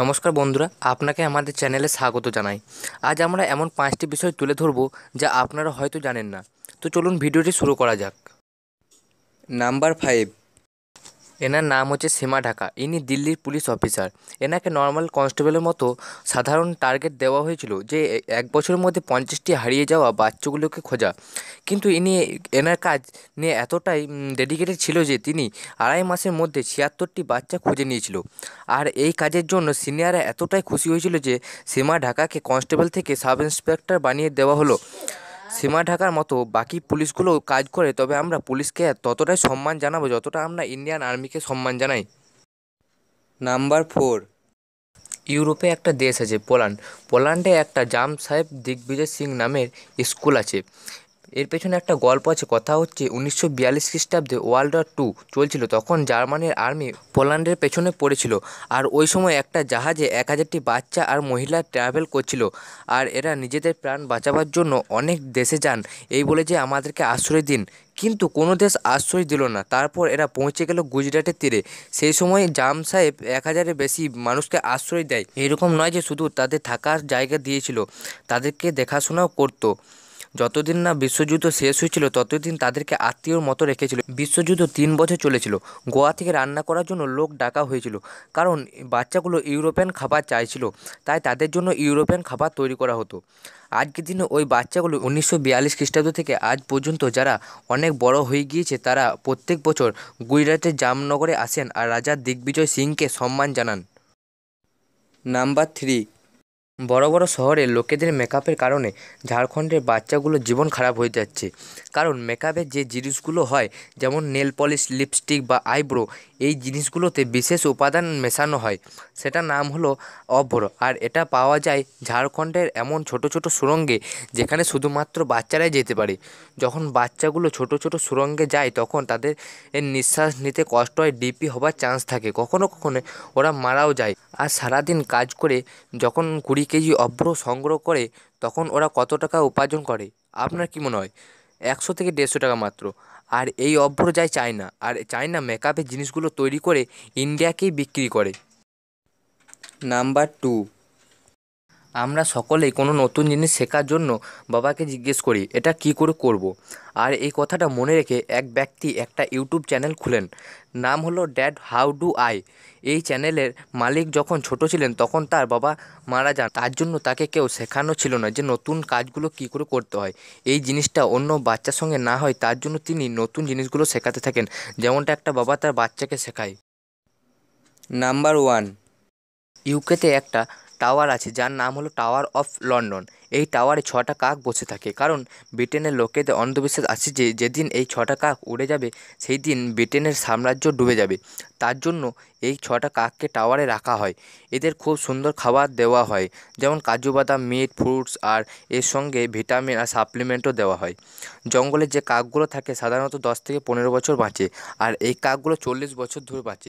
নমস্কার বন্ধুরা আপনাকে আমাদের চ্যানেলে স্বাগত জানাই আজ আমরা এমন পাঁচটি বিষয় তুলে ধরব যা আপনারা হয়তো জানেন না তো চলুন ভিডিওটি শুরু করা যাক নাম্বার ফাইভ এনার নাম হচ্ছে সীমা ঢাকা ইনি দিল্লির পুলিশ অফিসার এনাকে নর্মাল কনস্টেবলের মতো সাধারণ টার্গেট দেওয়া হয়েছিল যে এক বছরের মধ্যে পঞ্চাশটি হারিয়ে যাওয়া বাচ্চাগুলোকে খোঁজা কিন্তু ইনি এনার কাজ নিয়ে এতটাই ডেডিকেটেড ছিল যে তিনি আড়াই মাসের মধ্যে ছিয়াত্তরটি বাচ্চা খুঁজে নিয়েছিল আর এই কাজের জন্য সিনিয়ররা এতটাই খুশি হয়েছিল যে সীমা ঢাকাকে কনস্টেবল থেকে সাব ইন্সপেক্টর বানিয়ে দেওয়া হলো সীমা ঢাকার মতো বাকি পুলিশগুলো কাজ করে তবে আমরা পুলিশকে ততটাই সম্মান জানাবো যতটা আমরা ইন্ডিয়ান আর্মিকে সম্মান জানাই নাম্বার ফোর ইউরোপে একটা দেশ আছে পোল্যান্ড পোল্যান্ডে একটা জাম সাহেব দিগ্বিজয় সিং নামের স্কুল আছে এর পেছনে একটা গল্প আছে কথা হচ্ছে উনিশশো বিয়াল্লিশ খ্রিস্টাব্দে ওয়ার্ল্ড ওয়ার টু চলছিল তখন জার্মানির আর্মি পোল্যান্ডের পেছনে পড়েছিল আর ওই সময় একটা জাহাজে এক হাজারটি বাচ্চা আর মহিলা ট্রাভেল করছিল আর এরা নিজেদের প্রাণ বাঁচাবার জন্য অনেক দেশে যান এই বলে যে আমাদেরকে আশ্রয় দিন কিন্তু কোনো দেশ আশ্রয় দিল না তারপর এরা পৌঁছে গেল গুজরাটের তীরে সেই সময় জাম সাহেব এক হাজারের বেশি মানুষকে আশ্রয় দেয় এরকম নয় যে শুধু তাদের থাকার জায়গা দিয়েছিল তাদেরকে দেখাশোনাও করতো যতদিন না বিশ্বযুদ্ধ শেষ হয়েছিল ততদিন তাদেরকে আত্মীয়র মতো রেখেছিল বিশ্বযুদ্ধ তিন বছর চলেছিল গোয়া থেকে রান্না করার জন্য লোক ডাকা হয়েছিল কারণ বাচ্চাগুলো ইউরোপিয়ান খাবার চাইছিল তাই তাদের জন্য ইউরোপিয়ান খাবার তৈরি করা হতো আজকের দিনে ওই বাচ্চাগুলো উনিশশো বিয়াল্লিশ খ্রিস্টাব্দ থেকে আজ পর্যন্ত যারা অনেক বড় হয়ে গিয়েছে তারা প্রত্যেক বছর গুজরাটের জামনগরে আসেন আর রাজা দিগ্বিজয় সিংকে সম্মান জানান নাম্বার থ্রি বড় বড় শহরে লোকেদের মেকআপের কারণে ঝাড়খণ্ডের বাচ্চাগুলোর জীবন খারাপ হয়ে যাচ্ছে কারণ মেকআপের যে জিনিসগুলো হয় যেমন নেল পলিশ লিপস্টিক বা আইব্রো এই জিনিসগুলোতে বিশেষ উপাদান মেশানো হয় সেটার নাম হলো অভ্র আর এটা পাওয়া যায় ঝাড়খণ্ডের এমন ছোট ছোট সুরঙ্গে যেখানে শুধুমাত্র বাচ্চারাই যেতে পারে যখন বাচ্চাগুলো ছোট ছোট সুরঙ্গে যায় তখন তাদের নিঃশ্বাস নিতে কষ্ট হয় ডিপি হবার চান্স থাকে কখনো কখনো ওরা মারাও যায় আর সারাদিন কাজ করে যখন কুড়ি কেজি অভ্র সংগ্রহ করে তখন ওরা কত টাকা উপার্জন করে আপনার কী মনে হয় একশো থেকে দেড়শো টাকা মাত্র আর এই অভ্র যায় চায়না আর চায়না মেকআপের জিনিসগুলো তৈরি করে ইন্ডিয়াকেই বিক্রি করে নাম্বার টু আমরা সকলেই কোনো নতুন জিনিস শেখার জন্য বাবাকে জিজ্ঞেস করি এটা কি করে করব। আর এই কথাটা মনে রেখে এক ব্যক্তি একটা ইউটিউব চ্যানেল খুলেন নাম হলো ড্যাড হাউ ডু আই এই চ্যানেলের মালিক যখন ছোট ছিলেন তখন তার বাবা মারা যান তার জন্য তাকে কেউ শেখানো ছিল না যে নতুন কাজগুলো কি করে করতে হয় এই জিনিসটা অন্য বাচ্চার সঙ্গে না হয় তার জন্য তিনি নতুন জিনিসগুলো শেখাতে থাকেন যেমনটা একটা বাবা তার বাচ্চাকে শেখায় নাম্বার ওয়ান ইউকেতে একটা টাওয়ার আছে যার নাম হলো টাওয়ার অফ লন্ডন এই টাওয়ারে ছটা কাক বসে থাকে কারণ ব্রিটেনের লোকেদের অন্ধবিশ্বাস আছে যে যেদিন এই ছটা কাক উড়ে যাবে সেই দিন ব্রিটেনের সাম্রাজ্য ডুবে যাবে তার জন্য এই ছটা কাককে টাওয়ারে রাখা হয় এদের খুব সুন্দর খাবার দেওয়া হয় যেমন কাজু বাদাম মিট ফ্রুটস আর এর সঙ্গে ভিটামিন আর সাপ্লিমেন্টও দেওয়া হয় জঙ্গলে যে কাকগুলো থাকে সাধারণত দশ থেকে পনেরো বছর বাঁচে আর এই কাকগুলো চল্লিশ বছর ধরে বাঁচে